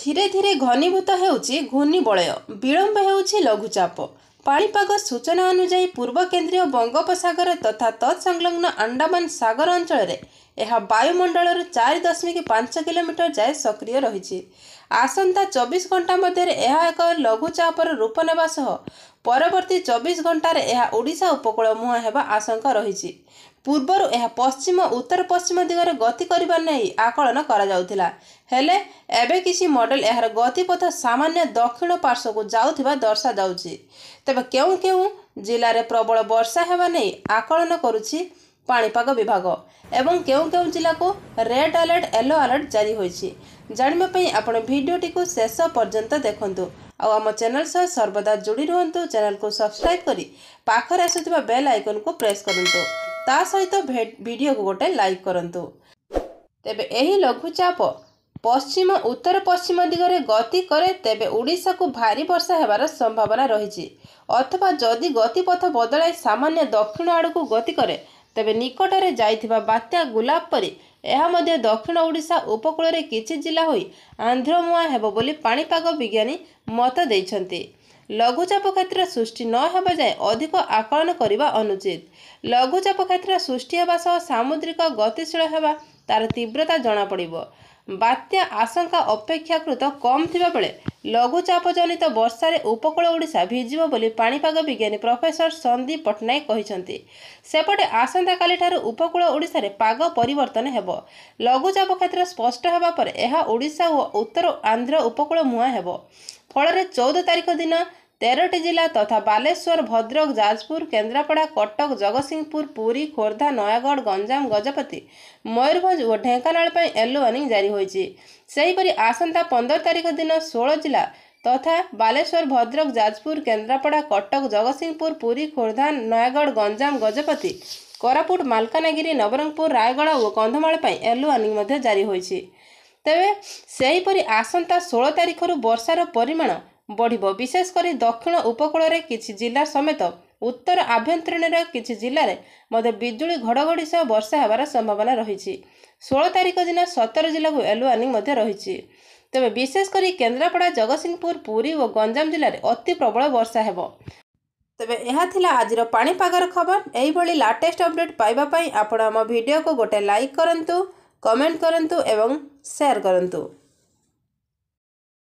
ଧୀରେ ଧୀରେ ଘନୀଭୂତ ହେଉଛି ଘୂର୍ଣ୍ଣିବଳୟ ବିଳମ୍ବ ହେଉଛି ଲଘୁଚାପ ପାଣିପାଗ ସୂଚନା ଅନୁଯାୟୀ ପୂର୍ବ କେନ୍ଦ୍ରୀୟ ବଙ୍ଗୋପସାଗର ତଥା ତତ୍ସଂଲଗ୍ନ ଆଣ୍ଡାମାନ ସାଗର ଅଞ୍ଚଳରେ ଏହା ବାୟୁମଣ୍ଡଳରୁ ଚାରି ଦଶମିକ ପାଞ୍ଚ କିଲୋମିଟର ଯାଏ ସକ୍ରିୟ ରହିଛି ଆସନ୍ତା ଚବିଶ ଘଣ୍ଟା ମଧ୍ୟରେ ଏହା ଏକ ଲଘୁଚାପର ରୂପ ନେବା ସହ ପରବର୍ତ୍ତୀ ଚବିଶ ଘଣ୍ଟାରେ ଏହା ଓଡ଼ିଶା ଉପକୂଳ ମୁହାଁ ହେବା ଆଶଙ୍କା ରହିଛି ପୂର୍ବରୁ ଏହା ପଶ୍ଚିମ ଉତ୍ତର ପଶ୍ଚିମ ଦିଗରେ ଗତି କରିବା ନେଇ ଆକଳନ କରାଯାଉଥିଲା ହେଲେ ଏବେ କିଛି ମଡ଼େଲ ଏହାର ଗତିପଥ ସାମାନ୍ୟ ଦକ୍ଷିଣ ପାର୍ଶ୍ୱକୁ ଯାଉଥିବା ଦର୍ଶାଯାଉଛି ତେବେ କେଉଁ କେଉଁ ଜିଲ୍ଲାରେ ପ୍ରବଳ ବର୍ଷା ହେବା ନେଇ ଆକଳନ କରୁଛି ପାଣିପାଗ ବିଭାଗ ଏବଂ କେଉଁ କେଉଁ ଜିଲ୍ଲାକୁ ରେଡ୍ ଆଲର୍ଟ ୟେଲୋ ଆଲର୍ଟ ଜାରି ହୋଇଛି ଜାଣିବା ପାଇଁ ଆପଣ ଭିଡ଼ିଓଟିକୁ ଶେଷ ପର୍ଯ୍ୟନ୍ତ ଦେଖନ୍ତୁ ଆଉ ଆମ ଚ୍ୟାନେଲ ସହ ସର୍ବଦା ଯୋଡ଼ି ରୁହନ୍ତୁ ଚ୍ୟାନେଲକୁ ସବସ୍କ୍ରାଇବ୍ କରି ପାଖରେ ଆସୁଥିବା ବେଲ୍ ଆଇକନ୍କୁ ପ୍ରେସ୍ କରନ୍ତୁ ତା ସହିତ ଭିଡ଼ିଓକୁ ଗୋଟେ ଲାଇକ୍ କରନ୍ତୁ ତେବେ ଏହି ଲଘୁଚାପ ପଶ୍ଚିମ ଉତ୍ତର ପଶ୍ଚିମ ଦିଗରେ ଗତି କରେ ତେବେ ଓଡ଼ିଶାକୁ ଭାରି ବର୍ଷା ହେବାର ସମ୍ଭାବନା ରହିଛି ଅଥବା ଯଦି ଗତିପଥ ବଦଳାଇ ସାମାନ୍ୟ ଦକ୍ଷିଣ ଆଡ଼କୁ ଗତି କରେ ତେବେ ନିକଟରେ ଯାଇଥିବା ବାତ୍ୟା ଗୁଲାପ ପରି ଏହା ମଧ୍ୟ ଦକ୍ଷିଣ ଓଡ଼ିଶା ଉପକୂଳରେ କିଛି ଜିଲ୍ଲା ହୋଇ ଆନ୍ଧ୍ରମୁହାଁ ହେବ ବୋଲି ପାଣିପାଗ ବିଜ୍ଞାନୀ ମତ ଦେଇଛନ୍ତି ଲଘୁଚାପ କ୍ଷେତ୍ର ସୃଷ୍ଟି ନ ହେବା ଯାଏଁ ଅଧିକ ଆକଳନ କରିବା ଅନୁଚିତ ଲଘୁଚାପ କ୍ଷେତ୍ର ସୃଷ୍ଟି ହେବା ସହ ସାମୁଦ୍ରିକ ଗତିଶୀଳ ହେବା ତା'ର ତୀବ୍ରତା ଜଣାପଡ଼ିବ ବାତ୍ୟା ଆଶଙ୍କା ଅପେକ୍ଷାକୃତ କମ୍ ଥିବାବେଳେ ଲଘୁଚାପ ଜନିତ ବର୍ଷାରେ ଉପକୂଳ ଓଡ଼ିଶା ଭିଜିବ ବୋଲି ପାଣିପାଗ ବିଜ୍ଞାନୀ ପ୍ରଫେସର ସନ୍ଦୀପ ପଟ୍ଟନାୟକ କହିଛନ୍ତି ସେପଟେ ଆସନ୍ତାକାଲିଠାରୁ ଉପକୂଳ ଓଡ଼ିଶାରେ ପାଗ ପରିବର୍ତ୍ତନ ହେବ ଲଘୁଚାପ କ୍ଷେତ୍ର ସ୍ପଷ୍ଟ ହେବା ପରେ ଏହା ଓଡ଼ିଶା ଓ ଉତ୍ତର ଆନ୍ଧ୍ର ଉପକୂଳ ମୁହାଁ ହେବ ଫଳରେ ଚଉଦ ତାରିଖ ଦିନ ତେରଟି ଜିଲ୍ଲା ତଥା ବାଲେଶ୍ୱର ଭଦ୍ରକ ଯାଜପୁର କେନ୍ଦ୍ରାପଡ଼ା କଟକ ଜଗତସିଂହପୁର ପୁରୀ ଖୋର୍ଦ୍ଧା ନୟାଗଡ଼ ଗଞ୍ଜାମ ଗଜପତି ମୟୂରଭଞ୍ଜ ଓ ଢେଙ୍କାନାଳ ପାଇଁ ୟେଲୋ ୱାର୍ଣ୍ଣିଂ ଜାରି ହୋଇଛି ସେହିପରି ଆସନ୍ତା ପନ୍ଦର ତାରିଖ ଦିନ ଷୋହଳ ଜିଲ୍ଲା ତଥା ବାଲେଶ୍ୱର ଭଦ୍ରକ ଯାଜପୁର କେନ୍ଦ୍ରାପଡ଼ା କଟକ ଜଗତସିଂହପୁର ପୁରୀ ଖୋର୍ଦ୍ଧା ନୟାଗଡ଼ ଗଞ୍ଜାମ ଗଜପତି କୋରାପୁଟ ମାଲକାନଗିରି ନବରଙ୍ଗପୁର ରାୟଗଡ଼ା ଓ କନ୍ଧମାଳ ପାଇଁ ୟେଲୋ ୱାର୍ଣ୍ଣିଂ ମଧ୍ୟ ଜାରି ହୋଇଛି ତେବେ ସେହିପରି ଆସନ୍ତା ଷୋହଳ ତାରିଖରୁ ବର୍ଷାର ପରିମାଣ ବଢ଼ିବ ବିଶେଷ କରି ଦକ୍ଷିଣ ଉପକୂଳରେ କିଛି ଜିଲ୍ଲା ସମେତ ଉତ୍ତର ଆଭ୍ୟନ୍ତରୀଣର କିଛି ଜିଲ୍ଲାରେ ମଧ୍ୟ ବିଜୁଳି ଘଡ଼ଘଡ଼ି ସହ ବର୍ଷା ହେବାର ସମ୍ଭାବନା ରହିଛି ଷୋହଳ ତାରିଖ ଦିନ ସତର ଜିଲ୍ଲାକୁ ୟେଲୋ ୱାର୍ଣ୍ଣିଂ ମଧ୍ୟ ରହିଛି ତେବେ ବିଶେଷ କରି କେନ୍ଦ୍ରାପଡ଼ା ଜଗତସିଂହପୁର ପୁରୀ ଓ ଗଞ୍ଜାମ ଜିଲ୍ଲାରେ ଅତି ପ୍ରବଳ ବର୍ଷା ହେବ ତେବେ ଏହା ଥିଲା ଆଜିର ପାଣିପାଗର ଖବର ଏହିଭଳି ଲାଟେଷ୍ଟ ଅପଡେଟ୍ ପାଇବା ପାଇଁ ଆପଣ ଆମ ଭିଡ଼ିଓକୁ ଗୋଟେ ଲାଇକ୍ କରନ୍ତୁ କମେଣ୍ଟ କରନ୍ତୁ ଏବଂ ସେୟାର କରନ୍ତୁ